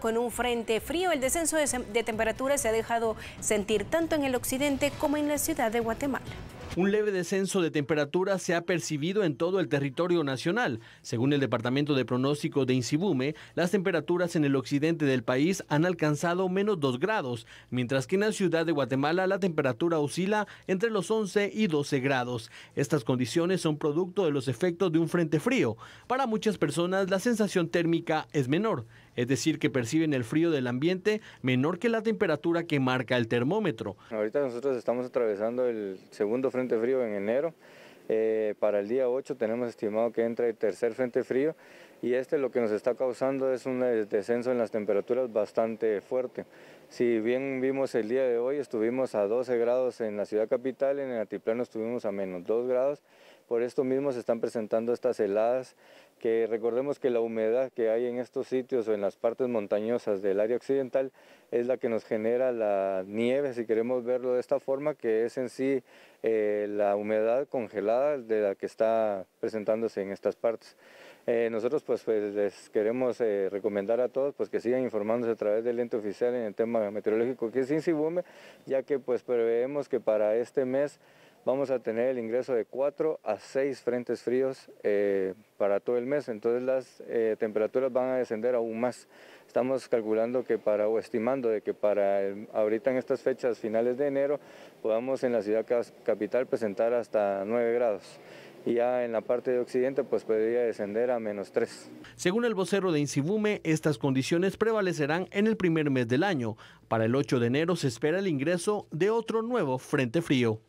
con un frente frío, el descenso de, temperatura se ha dejado sentir tanto en el occidente como en la ciudad de Guatemala. Un leve descenso de temperatura se ha percibido en todo el territorio nacional. Según el Departamento de Pronóstico de Insibume, las temperaturas en el occidente del país han alcanzado menos 2 grados, mientras que en la ciudad de Guatemala la temperatura oscila entre los 11 y 12 grados. Estas condiciones son producto de los efectos de un frente frío. Para muchas personas la sensación térmica es menor es decir, que perciben el frío del ambiente menor que la temperatura que marca el termómetro. Ahorita nosotros estamos atravesando el segundo frente frío en enero. Eh, para el día 8 tenemos estimado que entra el tercer frente frío y este lo que nos está causando es un descenso en las temperaturas bastante fuerte. Si bien vimos el día de hoy, estuvimos a 12 grados en la ciudad capital, en el altiplano estuvimos a menos 2 grados, por esto mismo se están presentando estas heladas, que recordemos que la humedad que hay en estos sitios o en las partes montañosas del área occidental es la que nos genera la nieve, si queremos verlo de esta forma, que es en sí eh, la humedad congelada de la que está presentándose en estas partes. Eh, nosotros pues, pues, les queremos eh, recomendar a todos pues, que sigan informándose a través del ente oficial en el tema meteorológico que es Insibume, ya que pues preveemos que para este mes vamos a tener el ingreso de 4 a 6 frentes fríos eh, para todo el mes, entonces las eh, temperaturas van a descender aún más. Estamos calculando que para o estimando de que para ahorita en estas fechas finales de enero podamos en la ciudad capital presentar hasta 9 grados y ya en la parte de occidente pues podría descender a menos 3. Según el vocero de Insibume, estas condiciones prevalecerán en el primer mes del año. Para el 8 de enero se espera el ingreso de otro nuevo frente frío.